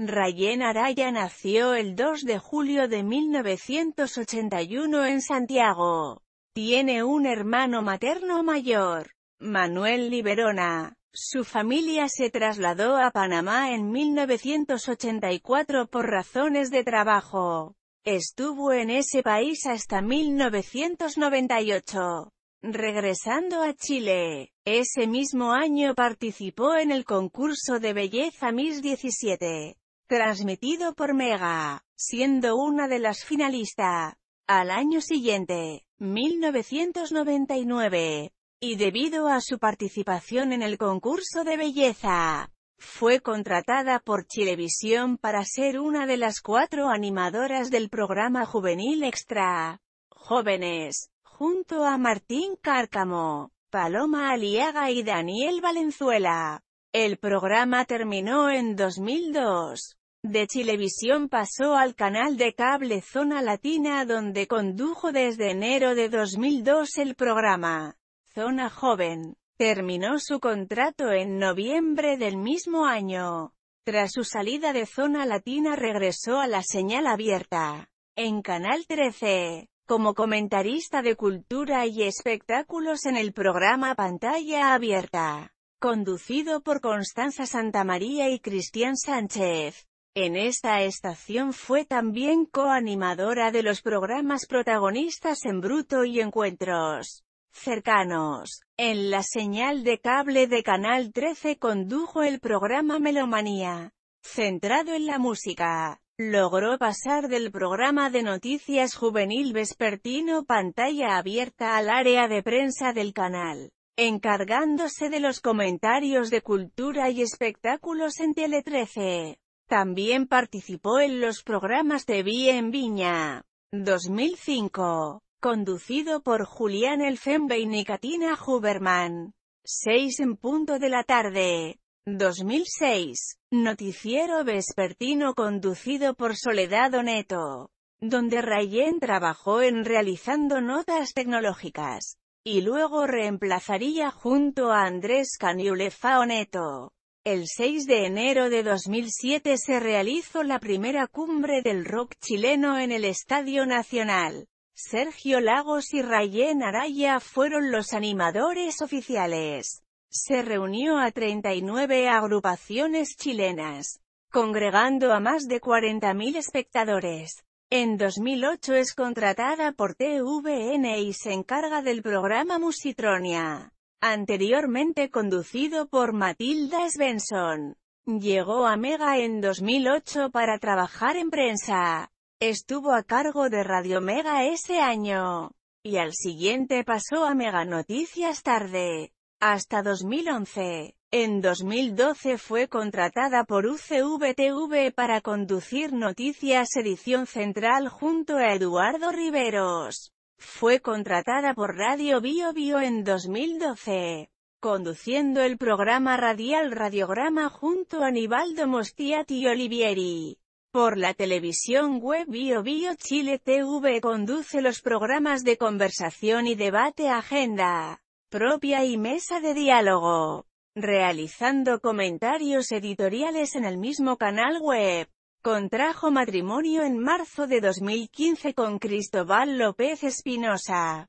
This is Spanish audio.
Rayén Araya nació el 2 de julio de 1981 en Santiago. Tiene un hermano materno mayor, Manuel Liberona. Su familia se trasladó a Panamá en 1984 por razones de trabajo. Estuvo en ese país hasta 1998. Regresando a Chile, ese mismo año participó en el concurso de belleza Miss 17 transmitido por Mega, siendo una de las finalistas. Al año siguiente, 1999, y debido a su participación en el concurso de belleza, fue contratada por Chilevisión para ser una de las cuatro animadoras del programa juvenil Extra, Jóvenes, junto a Martín Cárcamo, Paloma Aliaga y Daniel Valenzuela. El programa terminó en 2002. De Chilevisión pasó al canal de cable Zona Latina donde condujo desde enero de 2002 el programa Zona Joven. Terminó su contrato en noviembre del mismo año. Tras su salida de Zona Latina regresó a la señal abierta. En Canal 13, como comentarista de cultura y espectáculos en el programa Pantalla Abierta conducido por Constanza Santamaría y Cristian Sánchez. En esta estación fue también coanimadora de los programas protagonistas en Bruto y Encuentros cercanos. En la señal de cable de Canal 13 condujo el programa Melomanía, centrado en la música. Logró pasar del programa de noticias juvenil vespertino pantalla abierta al área de prensa del canal encargándose de los comentarios de cultura y espectáculos en Tele 13. También participó en los programas TV en Viña. 2005. Conducido por Julián Elfenbein y Katina Huberman. 6 en punto de la tarde. 2006. Noticiero vespertino conducido por Soledad Neto, Donde Rayén trabajó en realizando notas tecnológicas y luego reemplazaría junto a Andrés Caniule Faoneto. El 6 de enero de 2007 se realizó la primera cumbre del rock chileno en el Estadio Nacional. Sergio Lagos y Rayén Araya fueron los animadores oficiales. Se reunió a 39 agrupaciones chilenas, congregando a más de 40.000 espectadores. En 2008 es contratada por TVN y se encarga del programa Musitronia, anteriormente conducido por Matilda Svensson. Llegó a Mega en 2008 para trabajar en prensa. Estuvo a cargo de Radio Mega ese año. Y al siguiente pasó a Mega Noticias Tarde. Hasta 2011. En 2012 fue contratada por UCVTV para conducir Noticias Edición Central junto a Eduardo Riveros. Fue contratada por Radio Bio Bio en 2012, conduciendo el programa radial Radiograma junto a Nibaldo Mostiati y Olivieri. Por la televisión web Bio Bio Chile TV conduce los programas de conversación y debate Agenda propia y mesa de diálogo realizando comentarios editoriales en el mismo canal web. Contrajo matrimonio en marzo de 2015 con Cristóbal López Espinosa.